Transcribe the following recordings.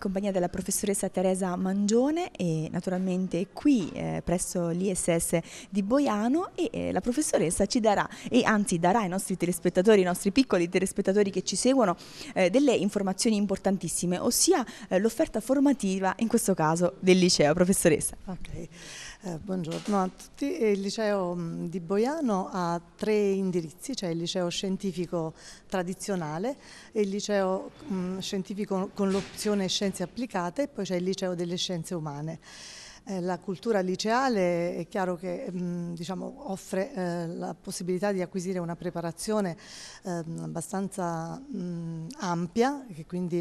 compagnia della professoressa Teresa Mangione e naturalmente qui eh, presso l'ISS di Boiano e eh, la professoressa ci darà e anzi darà ai nostri telespettatori, ai nostri piccoli telespettatori che ci seguono eh, delle informazioni importantissime, ossia eh, l'offerta formativa in questo caso del liceo, professoressa. Okay. Eh, buongiorno a tutti. Il liceo mm, di Boiano ha tre indirizzi, cioè il liceo scientifico tradizionale, il liceo mh, mm, scientifico con l'opzione scienze applicate e poi c'è il liceo delle scienze umane. Eh, la cultura liceale è chiaro che mh, mm, diciamo, offre eh, la possibilità di acquisire una preparazione eh, abbastanza mh, mm, ampia, che quindi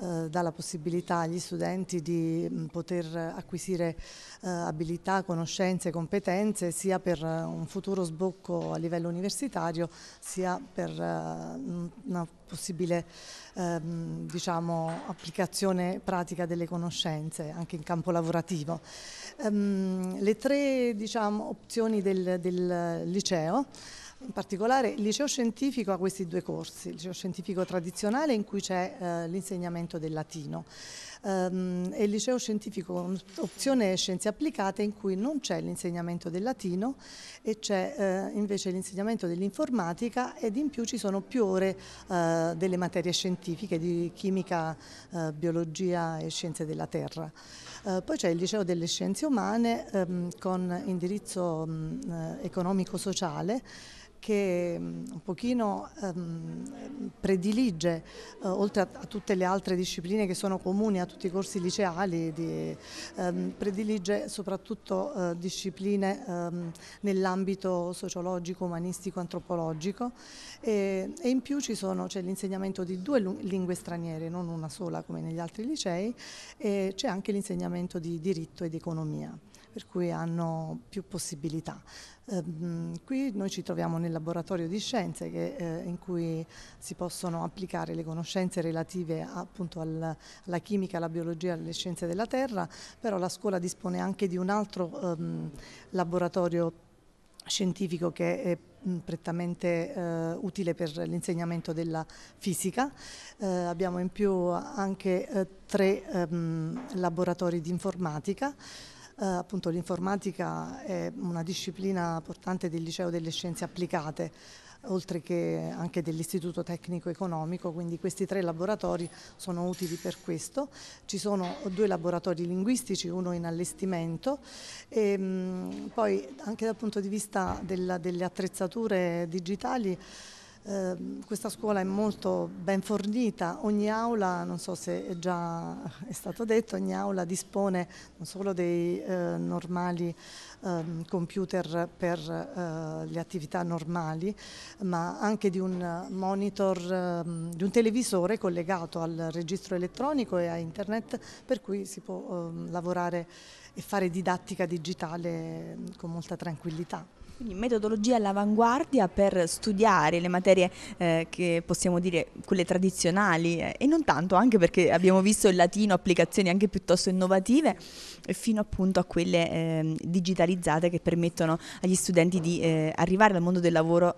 eh, dà la possibilità agli studenti di mm, poter acquisire eh, abilità, conoscenze, competenze, sia per eh, un futuro sbocco a livello universitario, sia per una possibile ehm, diciamo, applicazione pratica delle conoscenze anche in campo lavorativo. Ehm, le tre diciamo, opzioni del, del liceo in particolare il liceo scientifico ha questi due corsi, il liceo scientifico tradizionale in cui c'è eh, l'insegnamento del latino ehm, e il liceo scientifico con opzione scienze applicate in cui non c'è l'insegnamento del latino e c'è eh, invece l'insegnamento dell'informatica ed in più ci sono più ore eh, delle materie scientifiche di chimica, eh, biologia e scienze della terra. Eh, poi c'è il liceo delle scienze umane ehm, con indirizzo mm, eh, economico-sociale che mm, un pochino ehm, predilige, eh, oltre a, a, tutte le altre discipline che sono comuni a tutti i corsi liceali, di, ehm, predilige soprattutto eh, discipline ehm, nell'ambito sociologico, umanistico, antropologico e, e in più c'è l'insegnamento di due lingue straniere, non una sola come negli altri licei, e c'è anche l'insegnamento di diritto ed economia per cui hanno più possibilità. Ehm, qui noi ci troviamo nel laboratorio di scienze che, eh, in cui si possono applicare le conoscenze relative appunto alla, alla chimica, alla biologia, alle scienze della terra, però la scuola dispone anche di un altro ehm, laboratorio scientifico che è mm, prettamente eh, utile per l'insegnamento della fisica. Eh, abbiamo in più anche eh, tre ehm, laboratori di informatica eh, appunto l'informatica è una disciplina portante del liceo delle scienze applicate oltre che anche dell'Istituto Tecnico Economico, quindi questi tre laboratori sono utili per questo. Ci sono due laboratori linguistici, uno in allestimento e ehm, poi anche dal punto di vista della, delle attrezzature digitali Ehm, questa scuola è molto ben fornita, ogni aula, non so se è già eh, è stato detto, ogni aula dispone non solo dei eh, normali eh, computer per eh, le attività normali, ma anche di un monitor, ehm, di un televisore collegato al registro elettronico e a internet per cui si può ehm, lavorare e fare didattica digitale con molta tranquillità. Quindi metodologie all'avanguardia per studiare le materie eh, che possiamo dire quelle tradizionali eh, e non tanto, anche perché abbiamo visto il latino, applicazioni anche piuttosto innovative, fino appunto a quelle eh, digitalizzate che permettono agli studenti di eh, arrivare al mondo del lavoro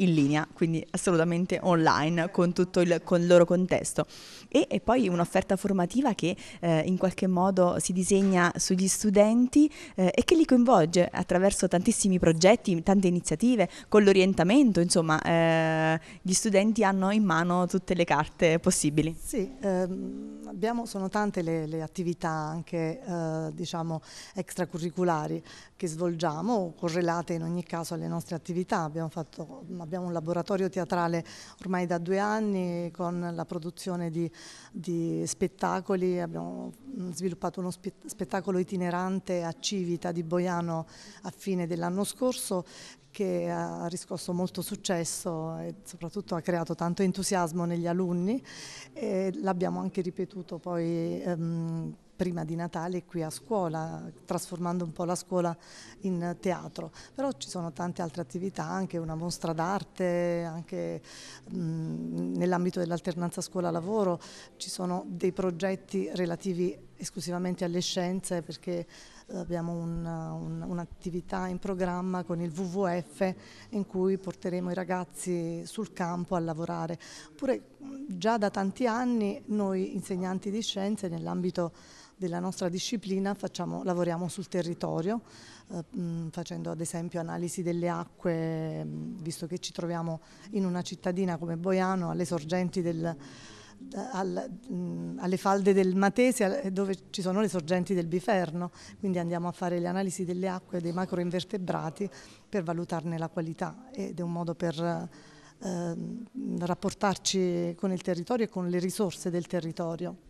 in linea, quindi assolutamente online con tutto il, con il loro contesto. E, e, poi un'offerta formativa che eh, in qualche modo si disegna sugli studenti eh, e che li coinvolge attraverso tantissimi progetti, tante iniziative, con l'orientamento, insomma, eh, gli studenti hanno in mano tutte le carte possibili. Sì, ehm, abbiamo, sono tante le, le attività anche eh, diciamo extracurriculari che svolgiamo, correlate in ogni caso alle nostre attività. Abbiamo fatto abbiamo un laboratorio teatrale ormai da due anni con la produzione di, di spettacoli, abbiamo sviluppato uno spettacolo itinerante a Civita di Boiano a fine dell'anno scorso che ha riscosso molto successo e soprattutto ha creato tanto entusiasmo negli alunni e l'abbiamo anche ripetuto poi ehm, prima di Natale qui a scuola, trasformando un po' la scuola in teatro. Però ci sono tante altre attività, anche una mostra d'arte, anche nell'ambito dell'alternanza scuola-lavoro ci sono dei progetti relativi esclusivamente alle scienze perché abbiamo un'attività un, un in programma con il WWF in cui porteremo i ragazzi sul campo a lavorare. Oppure già da tanti anni noi insegnanti di scienze nell'ambito della nostra disciplina facciamo, lavoriamo sul territorio eh, facendo ad esempio analisi delle acque visto che ci troviamo in una cittadina come Boiano alle sorgenti del eh, al, alle falde del Matese eh, dove ci sono le sorgenti del Biferno, quindi andiamo a fare le analisi delle acque dei macroinvertebrati per valutarne la qualità ed è un modo per eh, rapportarci con il territorio e con le risorse del territorio.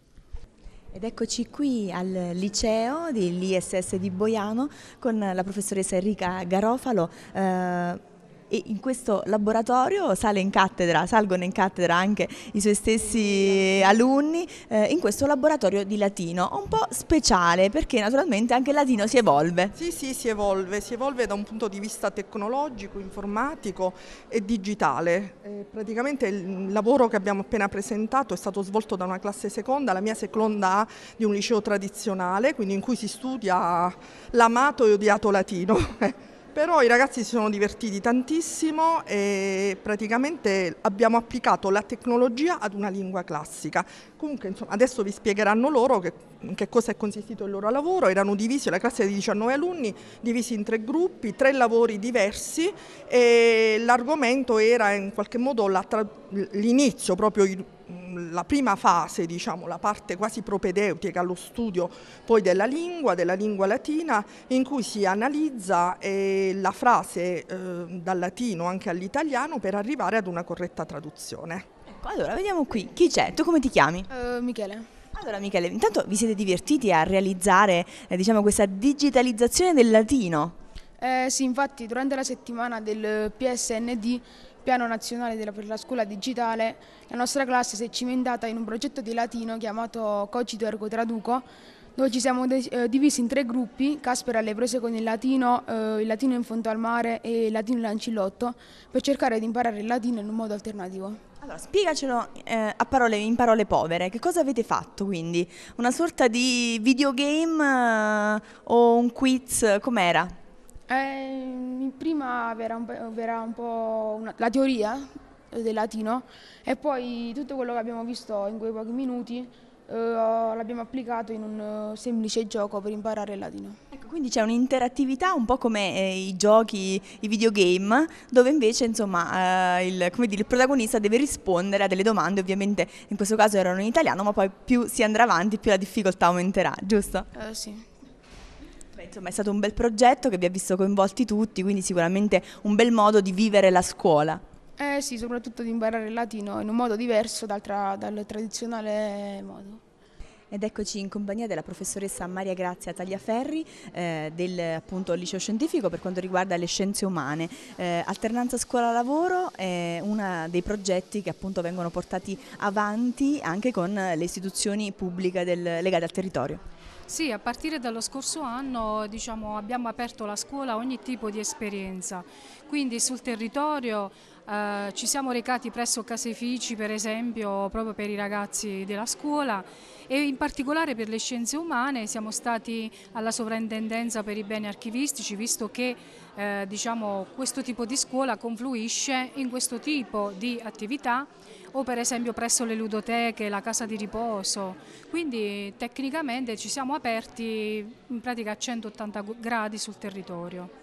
Ed eccoci qui al liceo dell'ISS di Boiano con la professoressa Enrica Garofalo. Eh, e in questo laboratorio sale in cattedra, salgono in cattedra anche i suoi stessi alunni eh, in questo laboratorio di latino, un po' speciale perché naturalmente anche il latino si evolve. Sì, sì, si evolve, si evolve da un punto di vista tecnologico, informatico e digitale. Eh, praticamente il lavoro che abbiamo appena presentato è stato svolto da una classe seconda, la mia seconda A di un liceo tradizionale, quindi in cui si studia l'amato e odiato latino. Però i ragazzi si sono divertiti tantissimo e praticamente abbiamo applicato la tecnologia ad una lingua classica. Comunque insomma, adesso vi spiegheranno loro che, in che cosa è consistito il loro lavoro. Erano divisi, la classe di 19 alunni, divisi in tre gruppi, tre lavori diversi e l'argomento era in qualche modo l'inizio, proprio Mm, la prima fase, diciamo, la parte quasi propedeutica allo studio poi della lingua, della lingua latina, in cui si analizza eh, la frase eh, dal latino anche all'italiano per arrivare ad una corretta traduzione. Ecco, allora vediamo qui, chi c'è? Tu come ti chiami? Uh, Michele. Allora Michele, intanto vi siete divertiti a realizzare eh, diciamo, questa digitalizzazione del latino? Eh, sì, infatti durante la settimana del PSND Piano Nazionale per la Scuola Digitale, la nostra classe si è cimentata in un progetto di latino chiamato Cogito Ergo Traduco, dove ci siamo eh, divisi in tre gruppi, Casper alle prese con il latino, eh, il latino in fondo al mare e il latino lancillotto, per cercare di imparare il latino in un modo alternativo. Allora, spiegacelo eh, parole, in parole povere, che cosa avete fatto quindi? Una sorta di videogame eh, o un quiz, com'era? Eh, prima era un, verrà un po', una, la teoria del latino e poi tutto quello che abbiamo visto in quei pochi minuti eh, l'abbiamo applicato in un eh, semplice gioco per imparare il latino. Ecco, quindi c'è un'interattività un po' come eh, i giochi, i videogame, dove invece insomma, eh, il, dire, il protagonista deve rispondere a delle domande, ovviamente in questo caso erano in italiano, ma poi più si andrà avanti più la difficoltà aumenterà, giusto? Eh, sì. Beh, cioè, insomma è stato un bel progetto che vi ha visto coinvolti tutti, quindi sicuramente un bel modo di vivere la scuola. Eh sì, soprattutto di imparare il latino in un modo diverso dal, tra, dal tradizionale modo. Ed eccoci in compagnia della professoressa Maria Grazia Tagliaferri eh, del appunto, liceo scientifico per quanto riguarda le scienze umane. Eh, alternanza scuola-lavoro è uno dei progetti che appunto vengono portati avanti anche con le istituzioni pubbliche del, legate al territorio. Sì, a partire dallo scorso anno diciamo, abbiamo aperto la scuola a ogni tipo di esperienza, quindi sul territorio eh, ci siamo recati presso caseifici per esempio proprio per i ragazzi della scuola e in particolare per le scienze umane siamo stati alla sovrintendenza per i beni archivistici visto che eh, diciamo, questo tipo di scuola confluisce in questo tipo di attività o per esempio presso le ludoteche, la casa di riposo, quindi tecnicamente ci siamo aperti in pratica a 180 gradi sul territorio.